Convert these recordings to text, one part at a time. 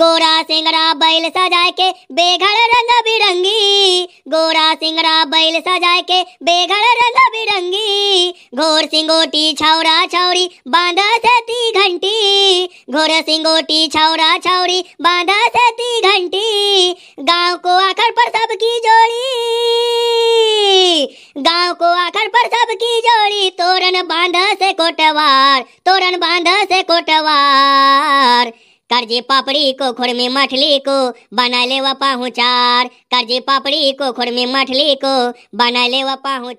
गोरा सिंगरा बैल सजाए के बेघर रंग बिरंगी गोरा सिंगरा बैल सजाए के बेघर रंग बिरंगी घोर सिंगोटी छौरा छौरी बांधा सती घंटी घोर सिंगोटी छौरा छौरी बांधा सती घंटी करजे पापड़ी को खोर में मठली को बना ले व पाहू चार करजे पापड़ी को खोर में मठली को बना ले व पाहू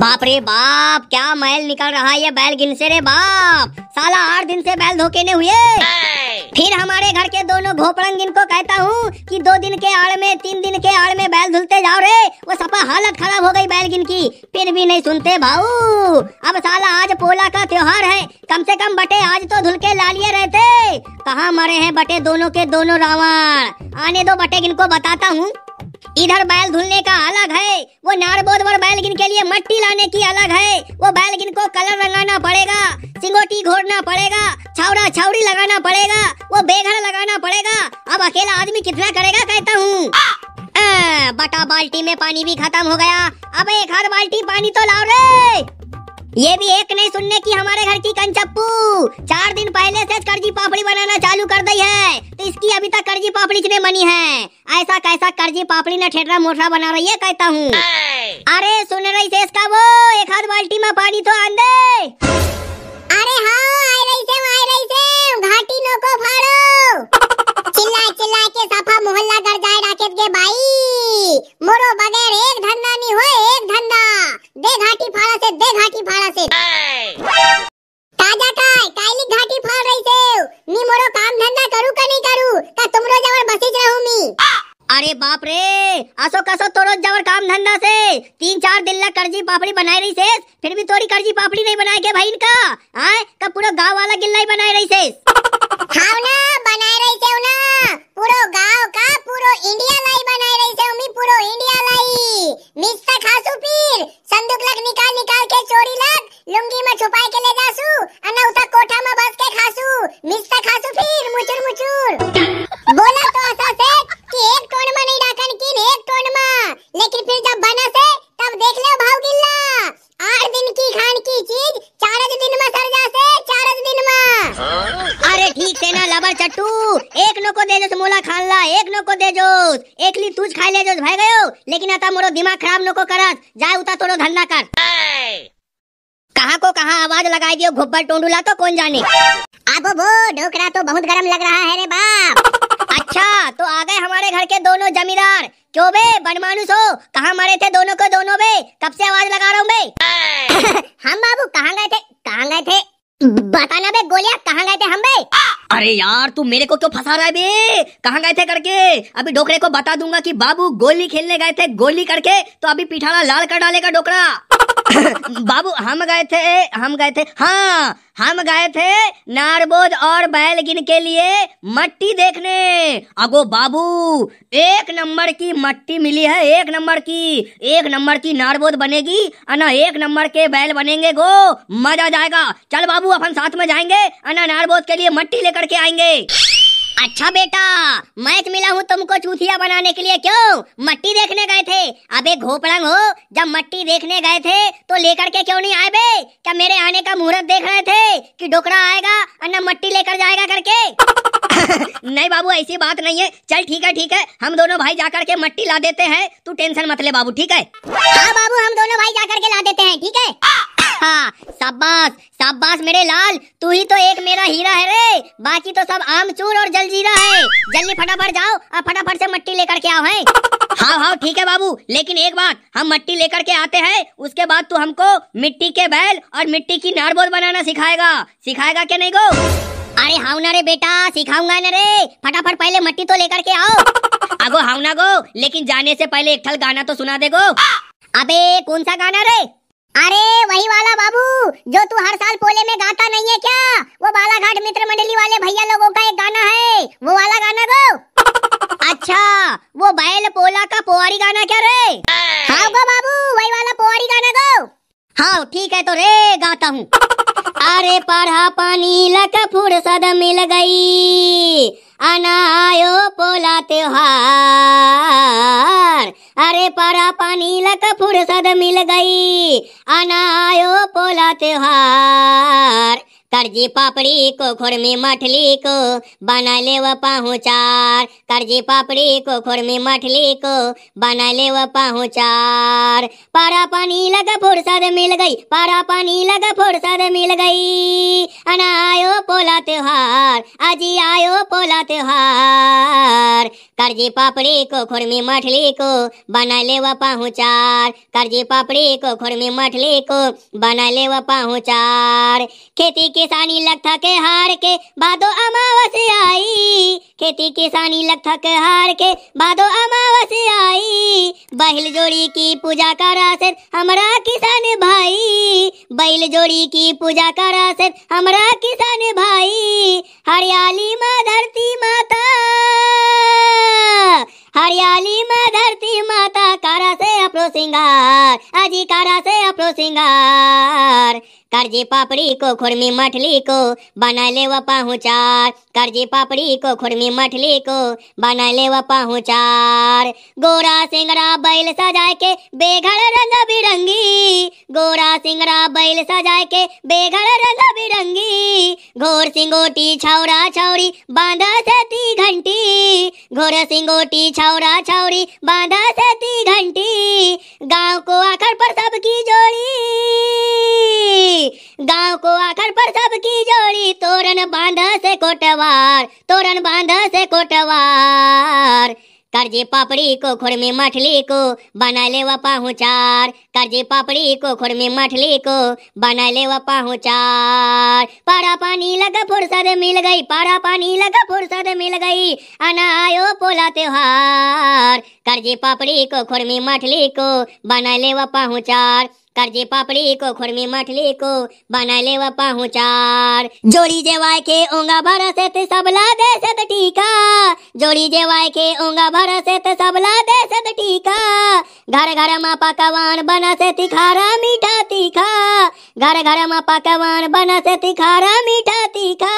बाप रे बाप क्या मैल निकल रहा है ये बैल गिन से रे बाप साला आठ दिन से बैल धोखे नहीं हुए फिर हमारे घर के दोनों घोपड़ंगिन को कहता हूँ कि दो दिन के आड़ में तीन दिन के आड़ में बैल धुलते जाओ रे वो सपा हालत खराब हो गई गिन की फिर भी नहीं सुनते भाऊ अब साला आज पोला का त्योहार है कम से कम बटे आज तो धुल के लालिए रहते कहाँ मरे हैं बटे दोनों के दोनों रावण आने दो बटे को बताता हूँ इधर बैल धुलने का अलग है वो और बैलगिन के लिए मट्टी लाने की अलग है वो बैलगिन को कलर लगाना पड़ेगा सिंगोटी घोड़ना पड़ेगा छावड़ा छावड़ी लगाना पड़ेगा वो बेघर लगाना पड़ेगा अब अकेला आदमी कितना करेगा कहता हूँ बटा बाल्टी में पानी भी खत्म हो गया अब एक हर बाल्टी पानी तो लाओ रे ये भी एक नहीं सुनने की हमारे घर की कंचप्पू चार दिन पहले से कर्जी पापड़ी बनाना चालू कर दी है पापड़ी कितने मनी है ऐसा कैसा कर्जी पापड़ी ने ठेटरा मोटरा बना रही है कहता हूँ अरे सुन रही से इसका वो एक हाथ बाल्टी में पानी तो आंदे अरे हाँ आई रही से आई रही से घाटी नो को फाड़ो चिल्ला चिल्ला के सफा रे आसो कसो तोरो जबर काम धंधा से तीन चार दिन ला करजी पापड़ी बनाई रही से फिर भी तोरी कर्जी पापड़ी नहीं बनाए के भाई इनका आए का पूरा गांव वाला गिल्ला ही बनाए रही सेस हाँ ना बनाए रही से ना गांव का इंडिया लाई बनाए रही से उमी इंडिया लाई चट्टू एक नो को दे जो मोला खान ला एक नो को दे जो एक ली तुझ खा ले जो भाई गयो लेकिन आता मोरो दिमाग खराब नो को करत जाय उता तोरो धंधा कर कहा को कहा आवाज लगाई दियो घुब्बर टोंडूला तो कौन जाने अब वो ढोकरा तो बहुत गर्म लग रहा है रे बाप अच्छा तो आ गए हमारे घर के दोनों जमींदार क्यों बे बनमानुस हो कहां मरे थे दोनों को दोनों बे कब से आवाज लगा रहा हूँ बे हम बाबू कहाँ गए थे कहाँ गए थे बताना बे अरे यार तू मेरे को क्यों फंसा रहा है बे कहाँ गए थे करके अभी डोकरे को बता दूंगा कि बाबू गोली खेलने गए थे गोली करके तो अभी पिठाना लाल कर डालेगा डोकरा बाबू हम गए थे हम गए थे हाँ हम गए थे नारबोज और बैलगिन के लिए मट्टी देखने अगो बाबू एक नंबर की मट्टी मिली है एक नंबर की एक नंबर की नारबोज बनेगी अना एक नंबर के बैल बनेंगे गो मजा जाएगा चल बाबू अपन साथ में जाएंगे अना नारबोज के लिए मट्टी लेकर के आएंगे अच्छा बेटा मैं तो मिला हूँ तुमको चूथिया बनाने के लिए क्यों मट्टी देखने गए थे अबे घोपड़ंग हो जब मट्टी देखने गए थे तो लेकर के क्यों नहीं आए बे क्या मेरे आने का मुहूर्त देख रहे थे कि डोकरा आएगा अन्ना मट्टी लेकर जाएगा करके नहीं बाबू ऐसी बात नहीं है चल ठीक है ठीक है हम दोनों भाई जाकर के मट्टी ला देते हैं तू टेंशन मत ले बाबू ठीक है हाँ बाबू हम दोनों भाई जाकर के ला देते हैं ठीक है हाँ शाबाश शाबाश मेरे लाल तू ही तो एक मेरा हीरा है रे बाकी तो सब आमचूर और जलजीरा है जल्दी फटाफट जाओ और फटाफट से मट्टी लेकर के आओ है हाँ हाँ ठीक है बाबू लेकिन एक बात हम मट्टी लेकर के आते हैं उसके बाद तू हमको मिट्टी के बैल और मिट्टी की नारबोल बनाना सिखाएगा सिखाएगा क्या नहीं गो अरे हाउ ना रे बेटा सिखाऊंगा ना रे फटाफट पहले मट्टी तो लेकर के आओ अगो हाउ ना गो लेकिन जाने से पहले एक थल गाना तो सुना देगो अबे कौन सा गाना रे अरे वही वाला बाबू जो तू हर साल पोले में गाता नहीं है क्या वो बालाघाट मित्र मंडली वाले भैया लोगों का एक गाना है वो वाला गाना गो अच्छा वो बैल पोला का पोवारी गाना क्या रे हाँ गो बाबू वही वाला पोवारी गाना गो हाँ ठीक है तो रे गाता हूँ अरे पढ़ा पानी लक फुर्सत मिल गई अनायो पोला त्योहार अरे पढ़ा पानी लक फुर्सत मिल गई अनायो पोला त्योहार करजी पापड़ी को खोर में मठली को बना ले व पहुँचार करजी पापड़ी को खोर में मठली को बना ले व पहुँचार पारा पानी लग फुर्सत मिल गई पारा पानी लग फुर्सत मिल गई अना आयो पोला त्योहार अजी आयो पोला त्योहार कर्जी पापड़ी को खुरमी मठली को बना ले पहुँचार कर्जी पापड़ी को खुरमी मठली को बना ले पहुँचार खेती किसानी लग थक हार के बादो अमावस आई खेती किसानी लग थक हार के बादो अमावस आई बहिल जोड़ी की पूजा करा से हमारा किसान भाई बैल जोड़ी की पूजा करा से हमारा किसान भाई हरियाली माँ धरती माता अपनो सिंगार कारा से अप्रो सिंगार करजी पापड़ी को खुरमी मठली को बना ले व पहुँचार करजी पापड़ी को खुरमी मठली को बना ले व पहुँचार गोरा सिंगरा बैल सजाए के बेघर रंग बिरंगी गोरा सिंगरा बैल सजाए के बेघर रंग बिरंगी घोर सिंगोटी छौरा छौरी बांधा से ती घंटी घोर सिंगोटी छौरा छौरी बांधा से ती घंटी गांव को आखर पर सबकी जोड़ी करजे पापड़ी को खोर में मठली को बना ले व पाहू चार करजे पापड़ी को खोर में मठली को बना ले व पाहू चार पारा पानी लगा फुर्सत मिल गई पारा पानी लगा फुर्सत मिल गई आयो पोला त्योहार करजे पापड़ी को खोर में मठली को बना ले व पाहू चार करजे पापड़ी को खुरमी मठली को बना ले पहुचार जोड़ी जेवा के ओंगा भर से सबला दे से टीका जोड़ी जेवा के ओंगा भर से सबला दे से टीका घर घर मा पकवान बना से तिखारा मीठा तीखा घर घर मा पकवान बना से तिखारा मीठा तीखा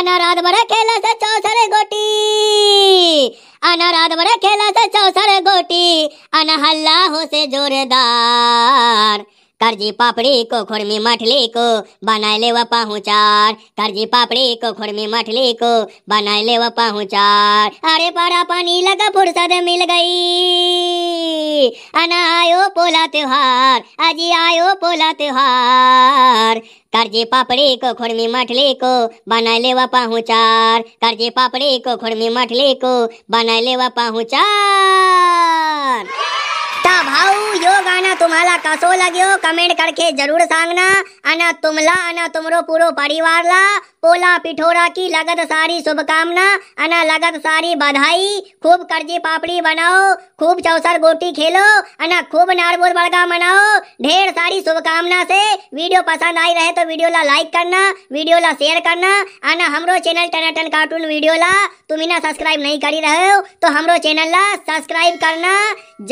अनाराध बड़ा खेला से चौसरे गोटी अनाराध बड़े खेला से चौसर गोटी आना हल्ला हो से जोरदार करजी पापड़ी को खुरमी मठली को बनाए ले व पहुँचार करजी पापड़ी को खुरमी मठली को बनाए ले व पहुँचार अरे पारा पानी लगा फुर्सत मिल गई अना आयो पोला त्योहार अजी आयो पोला त्योहार करजी पापड़ी को खुरमी मठली को बनाए ले व पहुँचार करजी पापड़ी को खुरमी मठली को बनाए ले व पहुँचार ता भाऊ यो गाना तुम्हाला कसो लग्यो कमेंट करके जरूर सांगना अना तुमला अना तुमरो पूरो परिवारला पोला पिठोरा की लगत सारी शुभकामना अना लगत सारी बधाई खूब कर्जी पापड़ी बनाओ खूब चौसर गोटी खेलो अना खूब नारबोर बड़गा मनाओ ढेर सारी शुभकामना से वीडियो पसंद आई रहे तो वीडियो ला लाइक करना वीडियो ला शेयर करना अना हमरो चैनल टन कार्टून वीडियो ला तुम इना सब्सक्राइब नहीं करी रहे हो तो हमरो चैनल ला सब्सक्राइब करना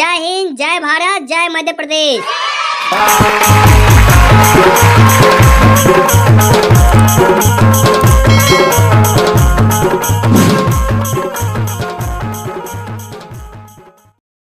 जय हिंद जय भारत जय मध्य प्रदेश